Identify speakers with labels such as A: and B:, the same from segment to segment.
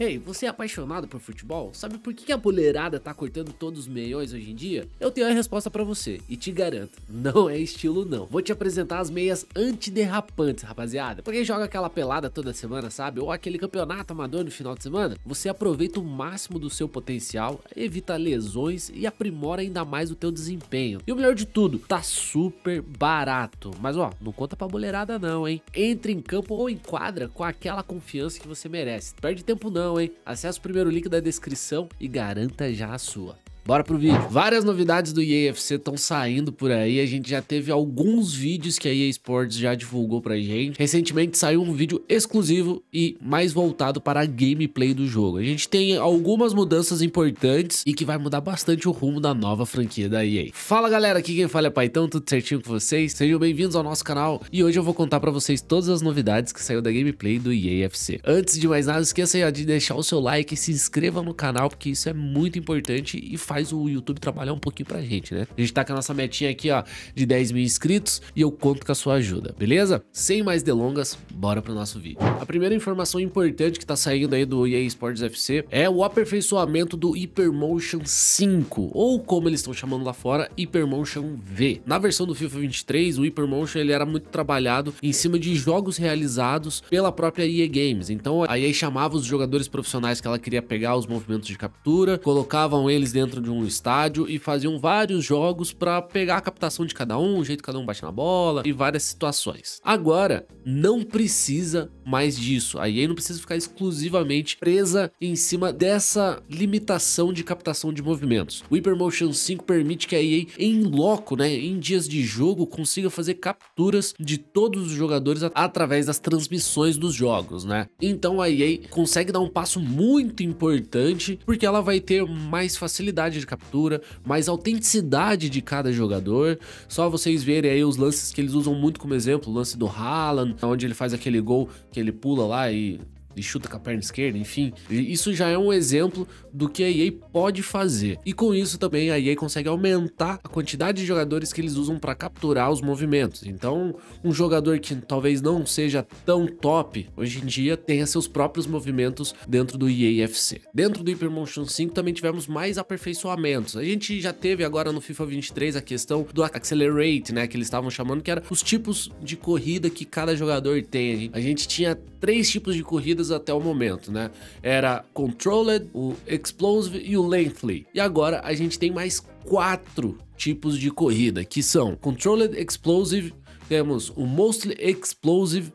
A: Ei, hey, você é apaixonado por futebol? Sabe por que a boleirada tá cortando todos os meiões hoje em dia? Eu tenho a resposta para você e te garanto, não é estilo não. Vou te apresentar as meias antiderrapantes, rapaziada. Pra quem joga aquela pelada toda semana, sabe? Ou aquele campeonato amador no final de semana, você aproveita o máximo do seu potencial, evita lesões e aprimora ainda mais o teu desempenho. E o melhor de tudo, tá super barato. Mas ó, não conta pra boleirada não, hein? Entre em campo ou em quadra com aquela confiança que você merece. Perde tempo não promoção, hein? Acesse o primeiro link da descrição e garanta já a sua. Bora pro vídeo. Várias novidades do EA FC estão saindo por aí. A gente já teve alguns vídeos que a EA Sports já divulgou pra gente. Recentemente saiu um vídeo exclusivo e mais voltado para a gameplay do jogo. A gente tem algumas mudanças importantes e que vai mudar bastante o rumo da nova franquia da EA. Fala galera, aqui quem fala é Paitão, tudo certinho com vocês? Sejam bem-vindos ao nosso canal e hoje eu vou contar pra vocês todas as novidades que saiu da gameplay do EA FC. Antes de mais nada, esqueça de deixar o seu like e se inscreva no canal porque isso é muito importante e faz faz o YouTube trabalhar um pouquinho pra gente, né? A gente tá com a nossa metinha aqui, ó, de 10 mil inscritos e eu conto com a sua ajuda, beleza? Sem mais delongas, bora pro nosso vídeo. A primeira informação importante que tá saindo aí do EA Sports FC é o aperfeiçoamento do Hypermotion 5, ou como eles estão chamando lá fora, Hypermotion V. Na versão do FIFA 23, o Hypermotion ele era muito trabalhado em cima de jogos realizados pela própria EA Games. Então a EA chamava os jogadores profissionais que ela queria pegar os movimentos de captura, colocavam eles dentro de de um estádio e faziam vários jogos para pegar a captação de cada um, o jeito que cada um bate na bola e várias situações. Agora, não precisa mais disso. A EA não precisa ficar exclusivamente presa em cima dessa limitação de captação de movimentos. O Hypermotion 5 permite que a EA em loco, né, em dias de jogo, consiga fazer capturas de todos os jogadores através das transmissões dos jogos, né? Então a EA consegue dar um passo muito importante porque ela vai ter mais facilidade de captura, mais autenticidade de cada jogador. Só vocês verem aí os lances que eles usam muito como exemplo, o lance do Haaland, onde ele faz aquele gol que ele pula lá e e chuta com a perna esquerda, enfim. Isso já é um exemplo do que a EA pode fazer. E com isso também a EA consegue aumentar a quantidade de jogadores que eles usam para capturar os movimentos. Então, um jogador que talvez não seja tão top hoje em dia tenha seus próprios movimentos dentro do EA FC. Dentro do HyperMotion 5 também tivemos mais aperfeiçoamentos. A gente já teve agora no FIFA 23 a questão do accelerate, né, que eles estavam chamando que era os tipos de corrida que cada jogador tem. A gente tinha três tipos de corridas até o momento, né? Era Controlled, o Explosive e o Lengthy. E agora a gente tem mais quatro tipos de corrida, que são Controlled Explosive, temos o Mostly Explosive,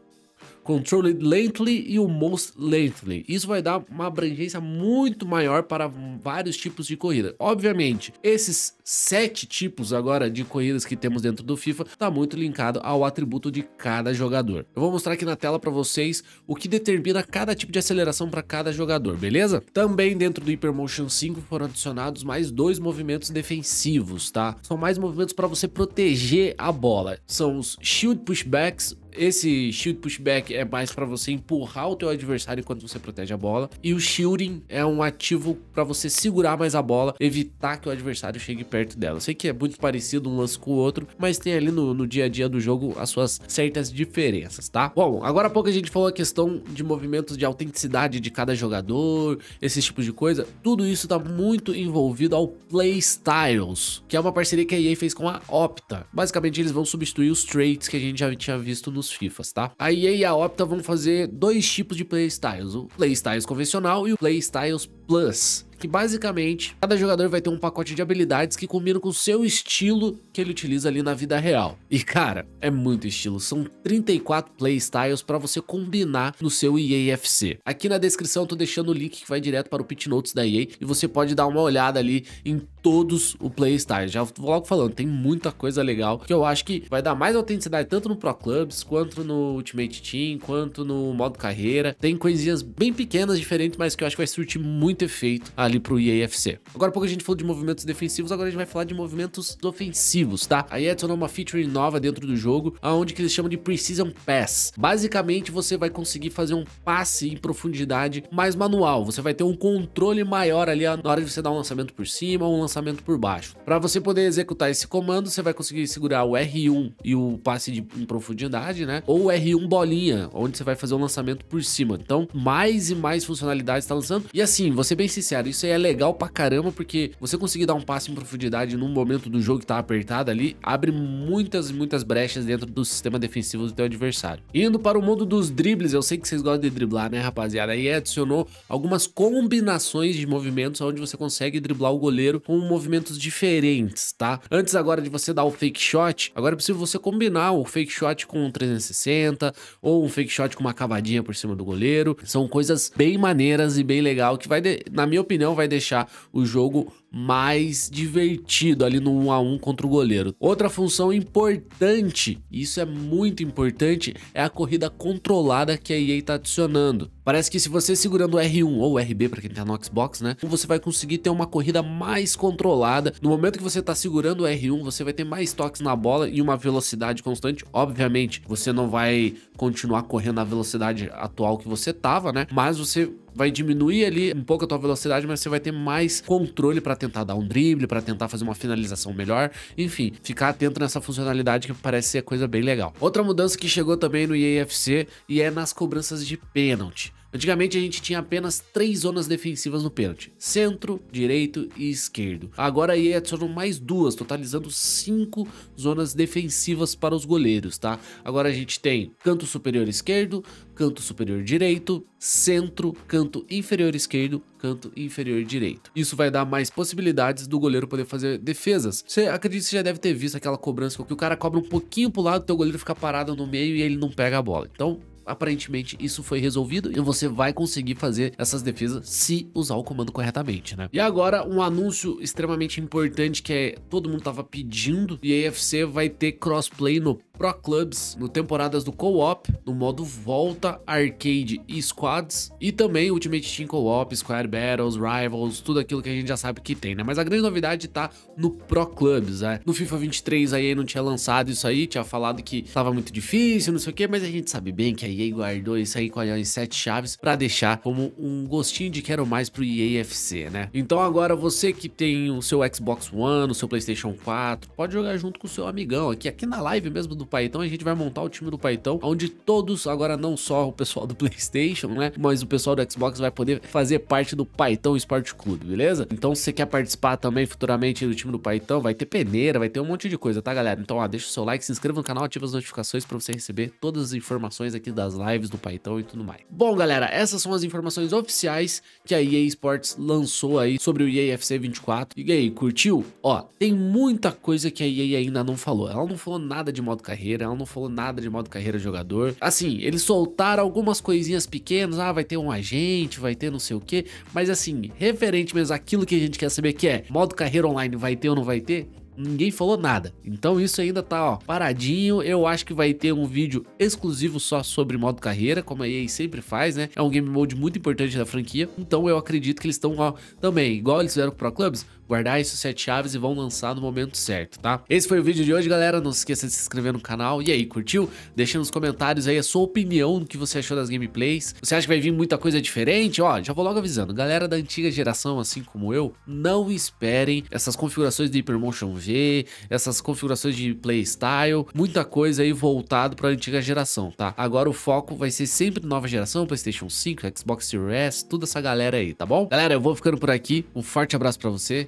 A: Controlled Lengthy e o Most Lengthy. Isso vai dar uma abrangência muito maior para vários tipos de corrida. Obviamente, esses sete tipos agora de corridas que temos dentro do FIFA, está muito linkado ao atributo de cada jogador. Eu vou mostrar aqui na tela para vocês o que determina cada tipo de aceleração para cada jogador, beleza? Também dentro do Hypermotion 5 foram adicionados mais dois movimentos defensivos, tá? São mais movimentos para você proteger a bola. São os Shield Pushbacks, esse shield pushback é mais para você empurrar o teu adversário enquanto você protege a bola. E o shielding é um ativo para você segurar mais a bola, evitar que o adversário chegue perto dela. Sei que é muito parecido um lance com o outro, mas tem ali no, no dia a dia do jogo as suas certas diferenças, tá? Bom, agora há pouco a gente falou a questão de movimentos de autenticidade de cada jogador, esses tipos de coisa. Tudo isso tá muito envolvido ao Playstyles, que é uma parceria que a EA fez com a Opta. Basicamente, eles vão substituir os traits que a gente já tinha visto nos Fifas, tá? A EA e a Opta vão fazer dois tipos de Playstyles, o Playstyles convencional e o Playstyles Plus que basicamente cada jogador vai ter um pacote de habilidades que combinam com o seu estilo que ele utiliza ali na vida real. E cara, é muito estilo, são 34 playstyles para você combinar no seu EAFC. Aqui na descrição eu tô deixando o link que vai direto para o Pit Notes da EA e você pode dar uma olhada ali em todos os playstyles. Já vou logo falando, tem muita coisa legal que eu acho que vai dar mais autenticidade tanto no Pro Clubs, quanto no Ultimate Team, quanto no modo carreira. Tem coisinhas bem pequenas, diferentes, mas que eu acho que vai surtir muito efeito ali ali pro IAFC. Agora pouco a gente falou de movimentos defensivos, agora a gente vai falar de movimentos ofensivos, tá? aí é adicionou uma feature nova dentro do jogo, aonde que eles chamam de Precision Pass. Basicamente, você vai conseguir fazer um passe em profundidade mais manual. Você vai ter um controle maior ali na hora de você dar um lançamento por cima ou um lançamento por baixo. Para você poder executar esse comando, você vai conseguir segurar o R1 e o passe de, em profundidade, né? Ou o R1 bolinha, onde você vai fazer um lançamento por cima. Então, mais e mais funcionalidades está lançando. E assim, vou ser bem sincero, isso é legal pra caramba, porque você conseguir dar um passe em profundidade num momento do jogo que tá apertado ali, abre muitas e muitas brechas dentro do sistema defensivo do teu adversário. Indo para o mundo dos dribles, eu sei que vocês gostam de driblar, né, rapaziada? E adicionou algumas combinações de movimentos onde você consegue driblar o goleiro com movimentos diferentes, tá? Antes agora de você dar o fake shot, agora é possível você combinar o fake shot com um 360 ou um fake shot com uma cavadinha por cima do goleiro. São coisas bem maneiras e bem legal que vai, de, na minha opinião, não vai deixar o jogo mais divertido ali no 1 a 1 contra o goleiro. Outra função importante, e isso é muito importante, é a corrida controlada que a EA está adicionando. Parece que se você segurando o R1 ou RB para quem tá no Xbox, né, você vai conseguir ter uma corrida mais controlada. No momento que você tá segurando o R1, você vai ter mais toques na bola e uma velocidade constante. Obviamente, você não vai continuar correndo na velocidade atual que você tava, né? Mas você vai diminuir ali um pouco a tua velocidade, mas você vai ter mais controle para tentar dar um drible, para tentar fazer uma finalização melhor. Enfim, ficar atento nessa funcionalidade que parece ser coisa bem legal. Outra mudança que chegou também no EAFC e é nas cobranças de pênalti. Antigamente a gente tinha apenas três zonas defensivas no pênalti: centro, direito e esquerdo. Agora aí adicionam mais duas, totalizando cinco zonas defensivas para os goleiros, tá? Agora a gente tem canto superior esquerdo, canto superior direito, centro, canto inferior esquerdo, canto inferior direito. Isso vai dar mais possibilidades do goleiro poder fazer defesas. Você acredita que você já deve ter visto aquela cobrança que o cara cobra um pouquinho pro lado, teu goleiro fica parado no meio e ele não pega a bola. Então, aparentemente isso foi resolvido e você vai conseguir fazer essas defesas se usar o comando corretamente, né? E agora um anúncio extremamente importante que é todo mundo tava pedindo e a EFC vai ter crossplay no Pro Clubs, no temporadas do Co-op, no modo Volta, Arcade e Squads, e também Ultimate Team Co-op, Square Battles, Rivals, tudo aquilo que a gente já sabe que tem, né? Mas a grande novidade tá no Pro Clubs, né? No FIFA 23 a EA não tinha lançado isso aí, tinha falado que tava muito difícil, não sei o quê, mas a gente sabe bem que a EA guardou isso aí com as sete chaves para deixar como um gostinho de quero mais pro EA FC, né? Então agora você que tem o seu Xbox One, o seu PlayStation 4, pode jogar junto com o seu amigão aqui, aqui na live mesmo do Paetão, a gente vai montar o time do Paetão, onde todos, agora não só o pessoal do PlayStation, né? Mas o pessoal do Xbox vai poder fazer parte do Paetão Sport Clube, beleza? Então, se você quer participar também futuramente do time do Paetão, vai ter peneira, vai ter um monte de coisa, tá, galera? Então, ó, deixa o seu like, se inscreva no canal, ativa as notificações para você receber todas as informações aqui das lives do Paetão e tudo mais. Bom, galera, essas são as informações oficiais que a EA Sports lançou aí sobre o EA FC 24. E aí, curtiu? Ó, tem muita coisa que a EA ainda não falou. Ela não falou nada de modo carinho carreira, ela não falou nada de modo carreira jogador. Assim, eles soltaram algumas coisinhas pequenas, ah, vai ter um agente, vai ter não sei o que, mas assim, referente mesmo àquilo que a gente quer saber que é, modo carreira online vai ter ou não vai ter? ninguém falou nada. Então isso ainda tá, ó, paradinho. Eu acho que vai ter um vídeo exclusivo só sobre modo carreira, como a EA sempre faz, né? É um game mode muito importante da franquia. Então eu acredito que eles estão, ó, também, igual eles fizeram com Pro Clubs, guardar essas sete chaves e vão lançar no momento certo, tá? Esse foi o vídeo de hoje, galera. Não se esqueça de se inscrever no canal. E aí, curtiu? Deixa nos comentários aí a sua opinião do que você achou das gameplays. Você acha que vai vir muita coisa diferente? Ó, já vou logo avisando. Galera da antiga geração, assim como eu, não esperem essas configurações de Hypermotion V, essas configurações de playstyle, muita coisa aí voltado para a antiga geração, tá? Agora o foco vai ser sempre nova geração, PlayStation 5, Xbox Series S, toda essa galera aí, tá bom? Galera, eu vou ficando por aqui. Um forte abraço para você